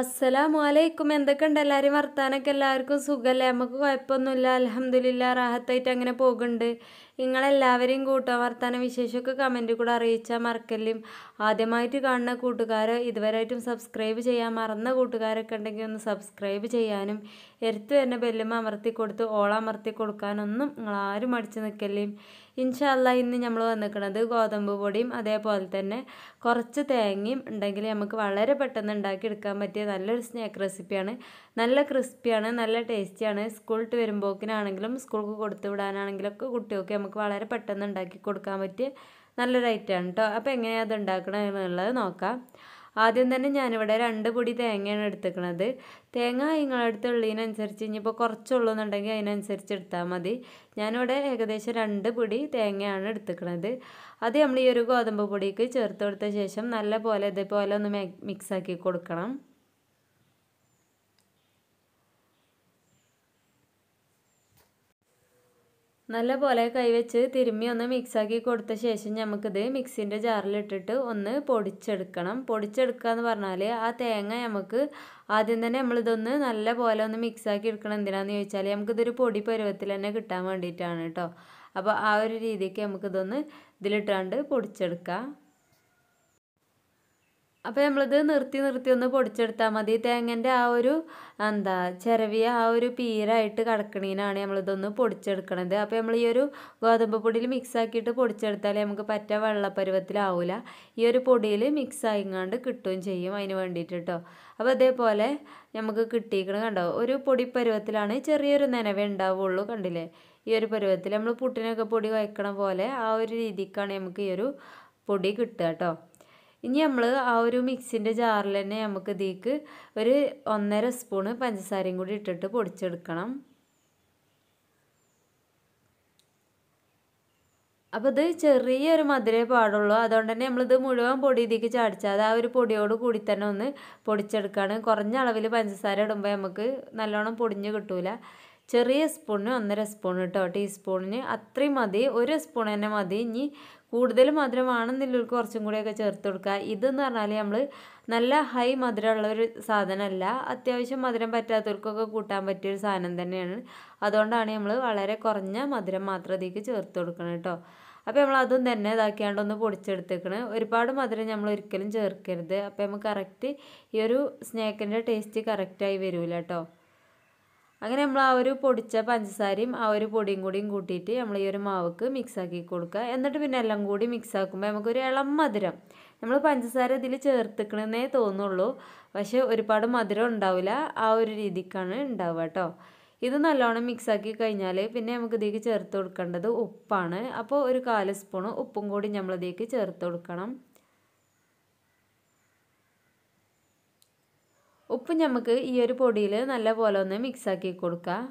അസ്സലാമു അലൈക്കും എന്തൊക്കെയുണ്ട് എല്ലാവരും വർത്താനൊക്കെ എല്ലാവർക്കും സുഖമല്ലേ നമുക്ക് കുഴപ്പമൊന്നുമില്ല അലഹമ്മദില്ല റാഹത്തായിട്ട് അങ്ങനെ പോകുന്നുണ്ട് നിങ്ങളെല്ലാവരെയും കൂട്ടാൻ വർത്താന വിശേഷമൊക്കെ കമൻറ്റ് കൂടെ അറിയിച്ചാൽ മറക്കല്ലേ ആദ്യമായിട്ട് കാണുന്ന കൂട്ടുകാർ ഇതുവരായിട്ടും സബ്സ്ക്രൈബ് ചെയ്യാൻ മറന്ന കൂട്ടുകാരൊക്കെ ഉണ്ടെങ്കിൽ ഒന്ന് സബ്സ്ക്രൈബ് ചെയ്യാനും എടുത്തു തന്നെ ബെല്ലും അമർത്തി കൊടുത്ത് ഓളമർത്തി കൊടുക്കാനൊന്നും നിങ്ങളാരും മടിച്ച് നിൽക്കല്ലേ ഇൻഷല്ല ഇന്ന് നമ്മൾ വന്നിരിക്കുന്നത് ഗോതമ്പ് പൊടിയും അതേപോലെ തന്നെ കുറച്ച് തേങ്ങയും ഉണ്ടെങ്കിൽ നമുക്ക് വളരെ പെട്ടെന്ന് ഉണ്ടാക്കിയെടുക്കാൻ പറ്റിയ നല്ലൊരു സ്നാക്ക് റെസിപ്പിയാണ് നല്ല ക്രിസ്പിയാണ് നല്ല ടേസ്റ്റിയാണ് സ്കൂളിട്ട് വരുമ്പോക്കിനാണെങ്കിലും സ്കൂൾക്ക് കൊടുത്തു ഒക്കെ കുട്ടികൾക്ക് നമുക്ക് വളരെ പെട്ടെന്ന് ഉണ്ടാക്കി കൊടുക്കാൻ പറ്റിയ നല്ലൊരു ഐറ്റമാണ് കേട്ടോ അപ്പോൾ എങ്ങനെയാണ് അത് ഉണ്ടാക്കണമെന്നുള്ളത് നോക്കാം ആദ്യം തന്നെ ഞാനിവിടെ രണ്ട് പൊടി തേങ്ങയാണ് എടുത്തുക്കണത് തേങ്ങ നിങ്ങളടുത്ത് ഉള്ളതിനനുസരിച്ച് ഇനിയിപ്പോൾ കുറച്ചുള്ളൂ എന്നുണ്ടെങ്കിൽ അതിനനുസരിച്ച് എടുത്താൽ മതി ഞാനിവിടെ ഏകദേശം രണ്ട് പൊടി തേങ്ങയാണ് എടുത്തുക്കണത് അത് നമ്മൾ ഈ ഒരു ഗോതമ്പ് പൊടിക്ക് ചേർത്ത് കൊടുത്ത ശേഷം നല്ല പോലെ ഇതേപോലെ ഒന്ന് മിക്സാക്കി കൊടുക്കണം നല്ലപോലെ കൈവച്ച് തിരുമ്മി ഒന്ന് മിക്സാക്കി കൊടുത്ത ശേഷം നമുക്കിത് മിക്സിൻ്റെ ജാറിലിട്ടിട്ട് ഒന്ന് പൊടിച്ചെടുക്കണം പൊടിച്ചെടുക്കുക എന്ന് പറഞ്ഞാൽ ആ തേങ്ങ നമുക്ക് ആദ്യം തന്നെ നമ്മളിതൊന്ന് നല്ല പോലെ ഒന്ന് മിക്സാക്കി എടുക്കണം എന്തിനാന്ന് ചോദിച്ചാൽ നമുക്കിതൊരു പൊടി പരുവത്തിൽ തന്നെ കിട്ടാൻ വേണ്ടിയിട്ടാണ് കേട്ടോ അപ്പോൾ ആ ഒരു രീതിക്ക് നമുക്കിതൊന്ന് ഇതിലിട്ടാണ്ട് പൊടിച്ചെടുക്കാം അപ്പോൾ നമ്മളിത് നിർത്തി നിർത്തി ഒന്ന് പൊടിച്ചെടുത്താൽ മതി തേങ്ങൻ്റെ ആ ഒരു എന്താ ചിരവിയ ആ ഒരു പീരായിട്ട് കിടക്കണീനാണ് നമ്മളിതൊന്ന് പൊടിച്ചെടുക്കണത് അപ്പോൾ നമ്മൾ ഈ ഒരു ഗോതമ്പ് പൊടിയിൽ മിക്സാക്കിയിട്ട് പൊടിച്ചെടുത്താലേ നമുക്ക് പറ്റ വെള്ളപ്പരുവത്തിലാവില്ല ഈ ഒരു പൊടിയിൽ മിക്സ് ആയിങ്ങാണ്ട് കിട്ടുകയും ചെയ്യും അതിന് വേണ്ടിയിട്ട് കേട്ടോ അപ്പോൾ അതേപോലെ നമുക്ക് കിട്ടിയിരിക്കണം കണ്ടോ ഒരു പൊടി പരുവത്തിലാണ് ചെറിയൊരു നനവേ ഉണ്ടാവുള്ളൂ കണ്ടില്ലേ ഈ ഒരു പരുവത്തിൽ നമ്മൾ പുട്ടിനൊക്കെ പൊടി വയ്ക്കണ പോലെ ആ ഒരു രീതിക്കാണ് നമുക്ക് ഈ ഒരു പൊടി കിട്ടുക കേട്ടോ ഇനി നമ്മൾ ആ ഒരു മിക്സിൻ്റെ ജാറിൽ തന്നെ നമുക്ക് ഇതിലേക്ക് ഒരു ഒന്നര സ്പൂണ് പഞ്ചസാരയും കൂടി ഇട്ടിട്ട് പൊടിച്ചെടുക്കണം അപ്പോൾ ഇത് ചെറിയൊരു മധുരേ പാടുള്ളൂ അതുകൊണ്ട് തന്നെ നമ്മളിത് മുഴുവൻ പൊടി ഇതിലേക്ക് ചാടിച്ചാൽ ആ ഒരു പൊടിയോട് കൂടി തന്നെ ഒന്ന് പൊടിച്ചെടുക്കുകയാണ് കുറഞ്ഞ അളവിൽ പഞ്ചസാര ഇടുമ്പോൾ നമുക്ക് നല്ലോണം പൊടിഞ്ഞ് കിട്ടൂല ചെറിയ സ്പൂണ് ഒന്നര സ്പൂൺ കേട്ടോ ടീസ്പൂണിന് അത്രയും മതി ഒരു സ്പൂൺ തന്നെ മതി ഇനി കൂടുതൽ മധുരമാണെന്നുള്ളവർക്ക് കുറച്ചും കൂടിയൊക്കെ ചേർത്ത് കൊടുക്കുക ഇതെന്ന് പറഞ്ഞാൽ നമ്മൾ നല്ല ഹൈ മധുരമുള്ള ഒരു സാധനമല്ല അത്യാവശ്യം മധുരം പറ്റാത്തവർക്കൊക്കെ കൂട്ടാൻ പറ്റിയൊരു സാധനം തന്നെയാണ് അതുകൊണ്ടാണ് നമ്മൾ വളരെ കുറഞ്ഞ മധുരം മാത്രം ഇതിലേക്ക് ചേർത്ത് കൊടുക്കണം കേട്ടോ അപ്പോൾ നമ്മൾ അതും തന്നെ ഇതാക്കിയാണ്ട് ഒന്ന് പൊടിച്ചെടുത്തേക്കണ് ഒരുപാട് മധുരം നമ്മൾ ഒരിക്കലും ചേർക്കരുത് അപ്പോൾ നമുക്ക് കറക്റ്റ് ഈ ഒരു സ്നാക്കിൻ്റെ ടേസ്റ്റ് കറക്റ്റായി വരില്ല കേട്ടോ അങ്ങനെ നമ്മൾ ആ ഒരു പൊടിച്ച പഞ്ചസാരയും ആ ഒരു പൊടിയും കൂടിയും കൂട്ടിയിട്ട് നമ്മൾ ഈ ഒരു മാവക്ക് മിക്സാക്കി കൊടുക്കുക എന്നിട്ട് പിന്നെ എല്ലാം കൂടി മിക്സാക്കുമ്പോൾ നമുക്കൊരു ഇളം മധുരം നമ്മൾ പഞ്ചസാര ഇതിൽ ചേർത്തിക്കണമെന്നേ തോന്നുള്ളൂ പക്ഷേ ഒരുപാട് മധുരം ഉണ്ടാവില്ല ആ ഒരു രീതിക്കാണ് ഉണ്ടാവുക കേട്ടോ ഇത് നല്ലോണം മിക്സാക്കി കഴിഞ്ഞാൽ പിന്നെ നമുക്ക് ഇതിലേക്ക് ചേർത്ത് കൊടുക്കേണ്ടത് ഉപ്പാണ് അപ്പോൾ ഒരു കാല് സ്പൂൺ ഉപ്പും കൂടി നമ്മളിതിലേക്ക് ചേർത്ത് കൊടുക്കണം ഉപ്പ് നമുക്ക് ഈ ഒരു പൊടിയിൽ നല്ല പോലെ ഒന്ന് മിക്സാക്കി കൊടുക്കാം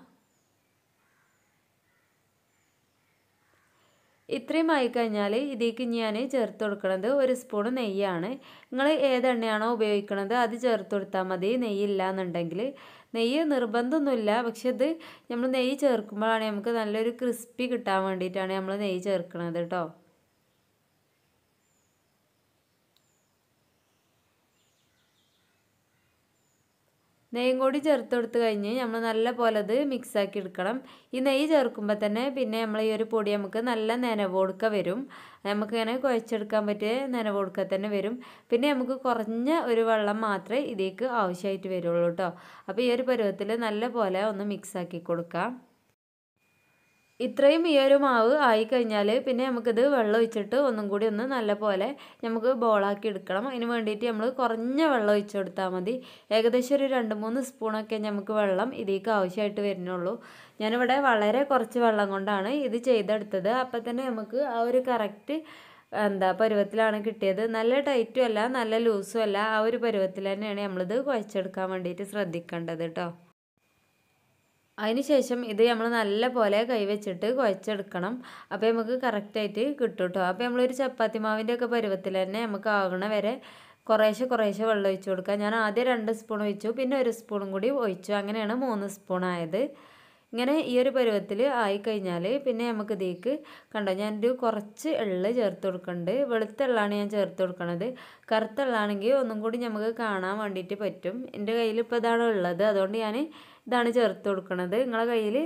ഇത്രയും കഴിഞ്ഞാൽ ഇതിലേക്ക് ഞാൻ ചേർത്ത് കൊടുക്കുന്നത് ഒരു സ്പൂൺ നെയ്യാണ് നിങ്ങൾ ഏതെണ്ണയാണോ ഉപയോഗിക്കുന്നത് അത് ചേർത്ത് കൊടുത്താൽ മതി നെയ്യില്ല എന്നുണ്ടെങ്കിൽ നെയ്യ് നിർബന്ധമൊന്നുമില്ല പക്ഷെ ഇത് നമ്മൾ നെയ്യ് ചേർക്കുമ്പോഴാണ് നമുക്ക് നല്ലൊരു ക്രിസ്പി കിട്ടാൻ വേണ്ടിയിട്ടാണ് നമ്മൾ നെയ്യ് ചേർക്കുന്നത് കേട്ടോ നെയ്യും കൂടി ചേർത്ത് കൊടുത്ത് കഴിഞ്ഞ് നമ്മൾ നല്ല പോലെ അത് മിക്സാക്കി എടുക്കണം ഈ നെയ്യ് ചേർക്കുമ്പോൾ തന്നെ പിന്നെ നമ്മൾ ഈ ഒരു പൊടി നമുക്ക് നല്ല നനവ് കൊടുക്ക വരും നമുക്കിങ്ങനെ കുഴച്ചെടുക്കാൻ പറ്റിയ നനവ് കൊടുക്ക തന്നെ വരും പിന്നെ നമുക്ക് കുറഞ്ഞ ഒരു വെള്ളം മാത്രമേ ഇതിലേക്ക് ആവശ്യമായിട്ട് വരുള്ളൂ കേട്ടോ അപ്പോൾ ഈ ഒരു പരുവത്തിൽ നല്ല പോലെ ഒന്ന് മിക്സാക്കി കൊടുക്കാം ഇത്രയും ഈ ഒരു മാവ് ആയിക്കഴിഞ്ഞാൽ പിന്നെ നമുക്കിത് വെള്ളം ഒഴിച്ചിട്ട് ഒന്നും കൂടി ഒന്ന് നല്ല പോലെ നമുക്ക് ബോളാക്കി എടുക്കണം അതിന് വേണ്ടിയിട്ട് നമ്മൾ കുറഞ്ഞ വെള്ളം ഒഴിച്ചു കൊടുത്താൽ മതി ഏകദേശം ഒരു രണ്ട് മൂന്ന് സ്പൂണൊക്കെ നമുക്ക് വെള്ളം ഇതിലേക്ക് ആവശ്യമായിട്ട് വരുന്നുള്ളൂ ഞാനിവിടെ വളരെ കുറച്ച് വെള്ളം കൊണ്ടാണ് ഇത് ചെയ്തെടുത്തത് അപ്പം തന്നെ നമുക്ക് ആ ഒരു കറക്റ്റ് എന്താ പരുവത്തിലാണ് കിട്ടിയത് നല്ല ടൈറ്റും അല്ല നല്ല ലൂസും അല്ല ആ ഒരു പരുവത്തിൽ തന്നെയാണ് നമ്മളിത് കുഴച്ചെടുക്കാൻ വേണ്ടിയിട്ട് ശ്രദ്ധിക്കേണ്ടത് കേട്ടോ അതിനുശേഷം ഇത് നമ്മൾ നല്ലപോലെ കൈവച്ചിട്ട് കുഴച്ചെടുക്കണം അപ്പോൾ നമുക്ക് കറക്റ്റായിട്ട് കിട്ടും കേട്ടോ അപ്പോൾ നമ്മളൊരു ചപ്പാത്തി മാവിൻ്റെ ഒക്കെ പരുവത്തിൽ തന്നെ നമുക്ക് ആകണ വരെ കുറേശ്ശെ കുറേശ്ശെ വെള്ളം ഒഴിച്ച് കൊടുക്കുക ഞാൻ ആദ്യം രണ്ട് സ്പൂൺ ഒഴിച്ചു പിന്നെ ഒരു സ്പൂണും കൂടി ഒഴിച്ചു അങ്ങനെയാണ് മൂന്ന് സ്പൂൺ ആയത് ഇങ്ങനെ ഈ ഒരു പരുവത്തിൽ ആയിക്കഴിഞ്ഞാൽ പിന്നെ നമുക്ക് ഇതേക്ക് കണ്ടോ ഞാനൊരു കുറച്ച് എള്ള് ചേർത്ത് കൊടുക്കുന്നുണ്ട് വെളുത്ത ഞാൻ ചേർത്ത് കൊടുക്കുന്നത് കറുത്ത ഒന്നും കൂടി നമുക്ക് കാണാൻ വേണ്ടിയിട്ട് പറ്റും എൻ്റെ കയ്യിൽ ഇപ്പോൾ ഇതാണ് ഉള്ളത് അതുകൊണ്ട് ഞാൻ ഇതാണ് ചേർത്ത് കൊടുക്കുന്നത് നിങ്ങളെ കയ്യിൽ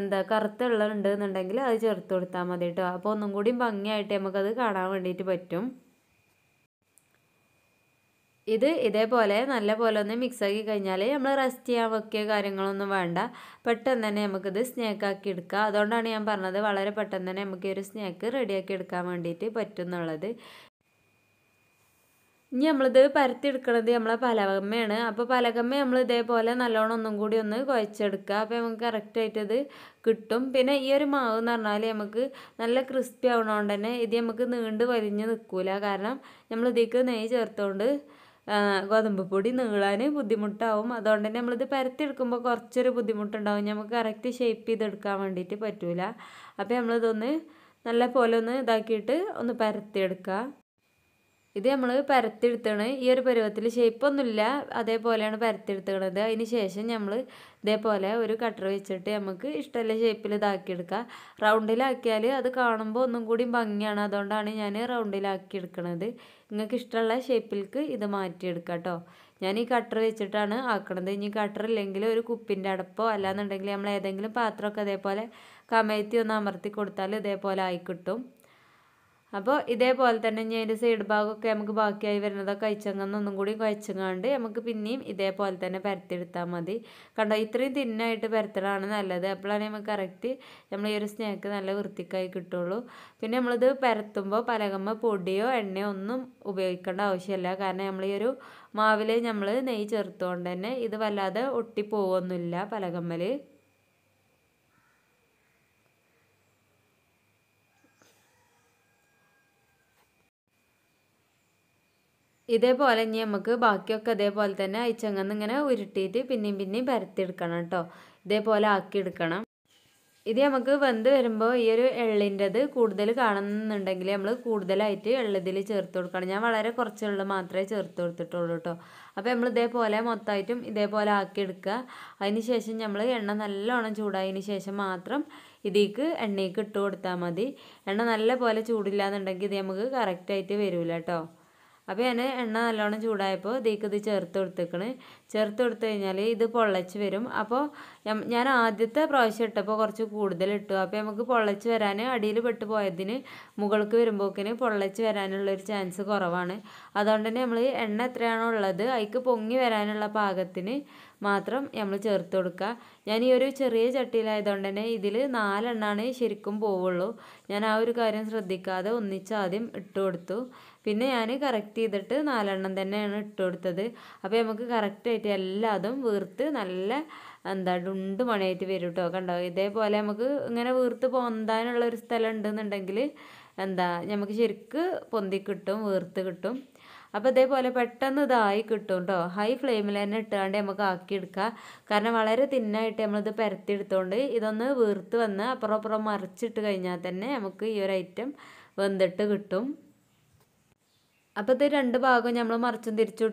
എന്താ കറുത്ത എള്ളുണ്ട് എന്നുണ്ടെങ്കിൽ അത് ചേർത്ത് കൊടുത്താൽ മതി കേട്ടോ അപ്പോൾ ഒന്നും കൂടി ഭംഗിയായിട്ട് നമുക്കത് കാണാൻ വേണ്ടിയിട്ട് പറ്റും ഇത് ഇതേപോലെ നല്ല പോലെ ഒന്ന് മിക്സാക്കി കഴിഞ്ഞാൽ നമ്മൾ റെസ്റ്റ് ചെയ്യാൻ വെക്കുക കാര്യങ്ങളൊന്നും വേണ്ട പെട്ടെന്ന് തന്നെ നമുക്കിത് ആക്കി എടുക്കുക അതുകൊണ്ടാണ് ഞാൻ പറഞ്ഞത് വളരെ പെട്ടെന്ന് തന്നെ നമുക്ക് ഈ ഒരു സ്നാക്ക് റെഡിയാക്കി എടുക്കാൻ വേണ്ടിയിട്ട് പറ്റുന്നുള്ളത് ഇനി നമ്മളിത് പരത്തിയെടുക്കണത് നമ്മളെ പലകമ്മയാണ് അപ്പോൾ പലകമ്മ നമ്മൾ ഇതേപോലെ നല്ലോണം ഒന്നും കൂടി ഒന്ന് കുഴച്ചെടുക്കുക അപ്പോൾ നമുക്ക് കറക്റ്റായിട്ട് ഇത് കിട്ടും പിന്നെ ഈ ഒരു മാവ് എന്ന് പറഞ്ഞാൽ നമുക്ക് നല്ല ക്രിസ്പി ആവണോണ്ട് തന്നെ ഇത് നമുക്ക് നീണ്ട് വലിഞ്ഞ് നിൽക്കില്ല കാരണം നമ്മൾ നെയ്യ് ചേർത്തുകൊണ്ട് ഗോതമ്പ് പൊടി നീളാൻ ബുദ്ധിമുട്ടാവും അതുകൊണ്ട് തന്നെ നമ്മളിത് പരത്തിയെടുക്കുമ്പോൾ കുറച്ചൊരു ബുദ്ധിമുട്ടുണ്ടാവും നമുക്ക് കറക്റ്റ് ഷേപ്പ് ചെയ്തെടുക്കാൻ വേണ്ടിയിട്ട് പറ്റില്ല അപ്പോൾ നമ്മളിതൊന്ന് നല്ല പോലെ ഒന്ന് ഇതാക്കിയിട്ട് ഒന്ന് പരത്തിയെടുക്കുക ഇത് നമ്മൾ പരത്തെടുത്താണ് ഈ ഒരു പരുവത്തിൽ ഷേപ്പൊന്നുമില്ല അതേപോലെയാണ് പരത്തെടുത്തുള്ളത് അതിന് ശേഷം നമ്മൾ ഇതേപോലെ ഒരു കട്ടർ വെച്ചിട്ട് നമുക്ക് ഇഷ്ടമുള്ള ഷേപ്പിൽ ഇതാക്കിയെടുക്കുക റൗണ്ടിലാക്കിയാൽ അത് കാണുമ്പോൾ ഒന്നും കൂടി ഭംഗിയാണ് അതുകൊണ്ടാണ് ഞാൻ റൗണ്ടിലാക്കി എടുക്കുന്നത് നിങ്ങൾക്ക് ഇഷ്ടമുള്ള ഷേപ്പിൽക്ക് ഇത് മാറ്റിയെടുക്കുക കേട്ടോ ഞാൻ ഈ കട്ടർ വെച്ചിട്ടാണ് ആക്കണത് ഇനി കട്ടർ ഇല്ലെങ്കിൽ ഒരു കുപ്പിൻ്റെ അടപ്പോ അല്ലാന്നുണ്ടെങ്കിൽ നമ്മൾ ഏതെങ്കിലും പാത്രമൊക്കെ അതേപോലെ കമഴ്ത്തി ഒന്ന് അമർത്തി കൊടുത്താൽ ഇതേപോലെ ആയിക്കിട്ടും അപ്പോൾ ഇതേപോലെ തന്നെ ഇനി അതിൻ്റെ സൈഡ് ഭാഗമൊക്കെ നമുക്ക് ബാക്കിയായി വരുന്നതൊക്കെ ഒന്നും കൂടി കഴിച്ചങ്ങാണ്ട് നമുക്ക് പിന്നെയും ഇതേപോലെ തന്നെ പരത്തിയെടുത്താൽ മതി കണ്ടോ ഇത്രയും തിന്നായിട്ട് പരത്തലാണ് നല്ലത് അപ്പോഴാണ് നമുക്ക് കറക്റ്റ് നമ്മൾ ഈ ഒരു സ്നാക്ക് നല്ല വൃത്തിക്കായി കിട്ടുള്ളൂ പിന്നെ നമ്മളിത് പരത്തുമ്പോൾ പലകമ്മ പൊടിയോ എണ്ണയോ ഒന്നും ഉപയോഗിക്കേണ്ട ആവശ്യമില്ല കാരണം നമ്മൾ ഈ ഒരു മാവിൽ നമ്മൾ നെയ്യ് ചേർത്തുകൊണ്ട് തന്നെ ഇത് വല്ലാതെ ഒട്ടിപ്പോവൊന്നുമില്ല പലകമ്മൽ ഇതേപോലെ ഇനി നമുക്ക് ബാക്കിയൊക്കെ അതേപോലെ തന്നെ ചെങ്ങന്ന് ഇങ്ങനെ ഉരുട്ടിയിട്ട് പിന്നെയും പിന്നെയും പരത്തിയെടുക്കണം കേട്ടോ ഇതേപോലെ ആക്കിയെടുക്കണം ഇത് നമുക്ക് വെന്ത് വരുമ്പോൾ ഈ ഒരു എള്ളിൻ്റെത് കൂടുതൽ കാണുന്നുണ്ടെങ്കിൽ നമ്മൾ കൂടുതലായിട്ട് എള്ളതിൽ ചേർത്ത് കൊടുക്കണം ഞാൻ വളരെ കുറച്ച് മാത്രമേ ചേർത്ത് കൊടുത്തിട്ടുള്ളൂ കേട്ടോ അപ്പോൾ നമ്മൾ ഇതേപോലെ മൊത്തമായിട്ടും ഇതേപോലെ ആക്കിയെടുക്കുക അതിന് ശേഷം നമ്മൾ എണ്ണ നല്ലോണം ചൂടായതിന് ശേഷം മാത്രം ഇതിലേക്ക് എണ്ണയ്ക്ക് ഇട്ട് കൊടുത്താൽ മതി എണ്ണ നല്ല പോലെ എന്നുണ്ടെങ്കിൽ ഇത് നമുക്ക് കറക്റ്റായിട്ട് വരില്ല കേട്ടോ അപ്പോൾ ഞാൻ എണ്ണ നല്ലോണം ചൂടായപ്പോൾ ഇതേക്ക് ഇത് ചേർത്ത് കൊടുത്തേക്കണ് ചേർത്ത് കൊടുത്തു കഴിഞ്ഞാൽ ഇത് പൊള്ളച്ച് വരും അപ്പോൾ ഞാൻ ആദ്യത്തെ പ്രാവശ്യം ഇട്ടപ്പോൾ കുറച്ച് കൂടുതൽ ഇട്ടു അപ്പോൾ നമുക്ക് പൊള്ളച്ച് വരാൻ അടിയിൽ പെട്ട് പോയതിന് മുകൾക്ക് വരുമ്പോക്കിന് പൊള്ളച്ച് വരാനുള്ളൊരു ചാൻസ് കുറവാണ് അതുകൊണ്ട് തന്നെ നമ്മൾ എണ്ണ എത്രയാണോ ഉള്ളത് അതിക്ക് പൊങ്ങി വരാനുള്ള പാകത്തിന് മാത്രം നമ്മൾ ചേർത്ത് കൊടുക്കുക ഞാൻ ഈ ഒരു ചെറിയ ചട്ടിയിലായതുകൊണ്ട് തന്നെ ഇതിൽ നാലെണ്ണാണ് ശരിക്കും പോവുള്ളൂ ഞാൻ ആ ഒരു കാര്യം ശ്രദ്ധിക്കാതെ ഒന്നിച്ചാദ്യം ഇട്ട് കൊടുത്തു പിന്നെ ഞാൻ കറക്റ്റ് ചെയ്തിട്ട് നാലെണ്ണം തന്നെയാണ് ഇട്ട് കൊടുത്തത് അപ്പോൾ നമുക്ക് കറക്റ്റായിട്ട് എല്ലാതും വീർത്ത് നല്ല എന്താ ഉണ്ട് മണിയായിട്ട് വരും കേട്ടോ കണ്ടോ ഇതേപോലെ നമുക്ക് ഇങ്ങനെ വീർത്ത് പൊന്താനുള്ള ഒരു സ്ഥലം ഉണ്ടെന്നുണ്ടെങ്കിൽ എന്താ നമുക്ക് ശരിക്ക് പൊന്തി കിട്ടും വീർത്ത് കിട്ടും അപ്പോൾ ഇതേപോലെ പെട്ടെന്ന് ഇതായി കിട്ടും കേട്ടോ ഹൈ ഫ്ലെയിമിൽ തന്നെ ഇട്ടാണ്ട് നമുക്ക് ആക്കിയെടുക്കുക കാരണം വളരെ തിന്നായിട്ട് നമ്മളിത് പരത്തിയെടുത്തോണ്ട് ഇതൊന്ന് വീർത്ത് വന്ന് അപ്പുറം അപ്പുറം മറിച്ചിട്ട് കഴിഞ്ഞാൽ തന്നെ നമുക്ക് ഈ ഒരു ഐറ്റം വെന്തിട്ട് കിട്ടും അപ്പോൾ ഇത് രണ്ട് ഭാഗവും നമ്മൾ മറിച്ചും തിരിച്ചു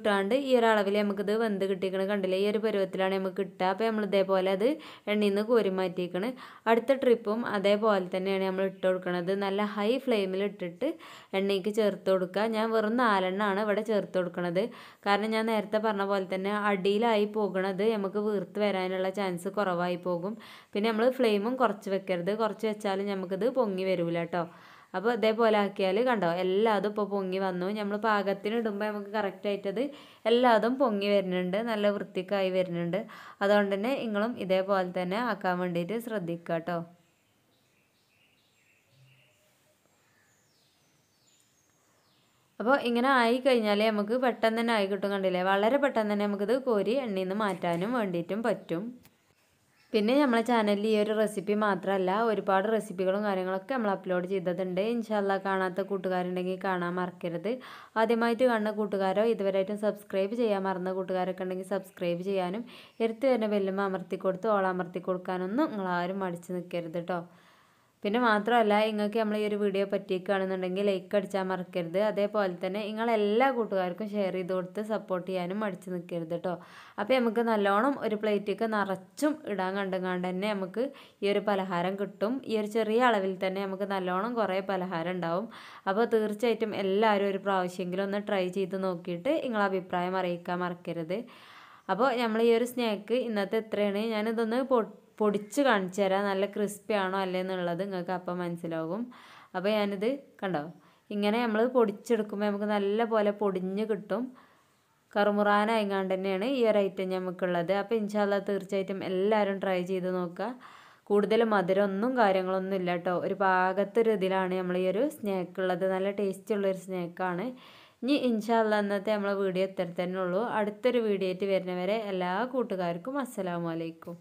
ഈ ഒരു അളവിൽ നമുക്കിത് വെന്ത് കിട്ടിക്കണ കണ്ടില്ലേ ഈ ഒരു പരുവത്തിലാണ് നമുക്ക് കിട്ടുക അപ്പോൾ നമ്മൾ ഇതേപോലെ അത് എണ്ണയിൽ നിന്ന് കോരി മാറ്റിയിരിക്കണ് അടുത്ത ട്രിപ്പും അതേപോലെ തന്നെയാണ് നമ്മൾ ഇട്ട് കൊടുക്കുന്നത് നല്ല ഹൈ ഫ്ലെയിമിൽ ഇട്ടിട്ട് എണ്ണയ്ക്ക് ചേർത്ത് കൊടുക്കുക ഞാൻ വെറും നാലെണ്ണമാണ് ഇവിടെ ചേർത്ത് കൊടുക്കുന്നത് കാരണം ഞാൻ നേരത്തെ പറഞ്ഞ പോലെ തന്നെ അടിയിലായി പോകുന്നത് നമുക്ക് വീർത്ത് വരാനുള്ള ചാൻസ് കുറവായി പോകും പിന്നെ നമ്മൾ ഫ്ലെയിമും കുറച്ച് വെക്കരുത് കുറച്ച് വെച്ചാലും നമുക്കിത് പൊങ്ങി വരില്ല കേട്ടോ അപ്പോൾ ഇതേപോലെ ആക്കിയാൽ കണ്ടോ എല്ലാതും ഇപ്പോൾ പൊങ്ങി വന്നു നമ്മൾ പാകത്തിന് ഇടുമ്പോൾ നമുക്ക് കറക്റ്റായിട്ടത് എല്ലാതും പൊങ്ങി വരുന്നുണ്ട് നല്ല വൃത്തിക്കായി വരുന്നുണ്ട് അതുകൊണ്ട് തന്നെ നിങ്ങളും ഇതേപോലെ തന്നെ ആക്കാൻ വേണ്ടിയിട്ട് ശ്രദ്ധിക്കുക കേട്ടോ അപ്പോൾ ഇങ്ങനെ ആയി കഴിഞ്ഞാൽ നമുക്ക് പെട്ടെന്ന് തന്നെ ആയി കിട്ടും കണ്ടില്ലേ വളരെ പെട്ടെന്ന് തന്നെ നമുക്കിത് കോരി എണ്ണയിൽ നിന്ന് മാറ്റാനും വേണ്ടിയിട്ടും പറ്റും പിന്നെ നമ്മളെ ചാനലിൽ ഈ ഒരു റെസിപ്പി മാത്രമല്ല ഒരുപാട് റെസിപ്പികളും കാര്യങ്ങളൊക്കെ നമ്മൾ അപ്ലോഡ് ചെയ്തതുണ്ട് ഇൻഷാല്ല കാണാത്ത കൂട്ടുകാരുണ്ടെങ്കിൽ കാണാൻ മറക്കരുത് ആദ്യമായിട്ട് കാണുന്ന കൂട്ടുകാരോ ഇതുവരെയായിട്ടും സബ്സ്ക്രൈബ് ചെയ്യാൻ മറന്ന കൂട്ടുകാരൊക്കെ ഉണ്ടെങ്കിൽ സബ്സ്ക്രൈബ് ചെയ്യാനും എടുത്തു വരുന്ന ബെല്ലുമ്പോൾ അമർത്തി കൊടുത്ത് ഓളമർത്തി അമർത്തി കൊടുക്കാനൊന്നും നിങ്ങളാരും മടിച്ച് നിൽക്കരുത് കേട്ടോ പിന്നെ മാത്രമല്ല നിങ്ങൾക്ക് നമ്മൾ ഈ ഒരു വീഡിയോ പറ്റിയിരിക്കുകയാണെന്നുണ്ടെങ്കിൽ ലൈക്ക് അടിച്ചാൽ മറക്കരുത് അതേപോലെ തന്നെ നിങ്ങൾ എല്ലാ കൂട്ടുകാർക്കും ഷെയർ ചെയ്ത് കൊടുത്ത് സപ്പോർട്ട് ചെയ്യാനും മടിച്ച് നിൽക്കരുത് കേട്ടോ അപ്പോൾ നമുക്ക് നല്ലോണം ഒരു പ്ലേറ്റൊക്കെ നിറച്ചും ഇടാൻ കണ്ടുകൊണ്ട് തന്നെ നമുക്ക് ഈ ഒരു പലഹാരം കിട്ടും ഈ ഒരു ചെറിയ അളവിൽ തന്നെ നമുക്ക് നല്ലോണം കുറേ പലഹാരം ഉണ്ടാവും അപ്പോൾ തീർച്ചയായിട്ടും എല്ലാവരും ഒരു പ്രാവശ്യമെങ്കിലും ഒന്ന് ട്രൈ ചെയ്ത് നോക്കിയിട്ട് നിങ്ങളെ അഭിപ്രായം അറിയിക്കാൻ മറക്കരുത് അപ്പോൾ നമ്മൾ ഈ ഒരു സ്നാക്ക് ഇന്നത്തെ എത്രയാണ് ഞാനിതൊന്ന് പൊട്ട് പൊടിച്ച് കാണിച്ചു തരാം നല്ല ക്രിസ്പി ആണോ അല്ലേന്നുള്ളത് നിങ്ങൾക്ക് അപ്പം മനസ്സിലാകും അപ്പോൾ ഞാനിത് കണ്ടോ ഇങ്ങനെ നമ്മൾ പൊടിച്ചെടുക്കുമ്പോൾ നമുക്ക് നല്ല പോലെ പൊടിഞ്ഞ് കിട്ടും കറുമുറാനായിങ്ങാണ്ട് തന്നെയാണ് ഈ ഒരു ഐറ്റം ഞമ്മക്കുള്ളത് അപ്പോൾ ഇൻഷാല്ല തീർച്ചയായിട്ടും എല്ലാവരും ട്രൈ ചെയ്ത് നോക്കുക കൂടുതൽ മധുരമൊന്നും കാര്യങ്ങളൊന്നും ഇല്ല കേട്ടോ ഒരു പാകത്തൊരു ഇതിലാണ് നമ്മൾ ഈ ഒരു സ്നാക്ക് ഉള്ളത് നല്ല ടേസ്റ്റ് ഉള്ളൊരു സ്നാക്കാണ് ഇനി ഇൻഷാല്ല അന്നത്തെ നമ്മളെ വീഡിയോ ഇത്ര തന്നെ ഉള്ളൂ അടുത്തൊരു വീഡിയോ ആയിട്ട് വരുന്നവരെ എല്ലാ കൂട്ടുകാർക്കും അസ്സലാമലൈക്കും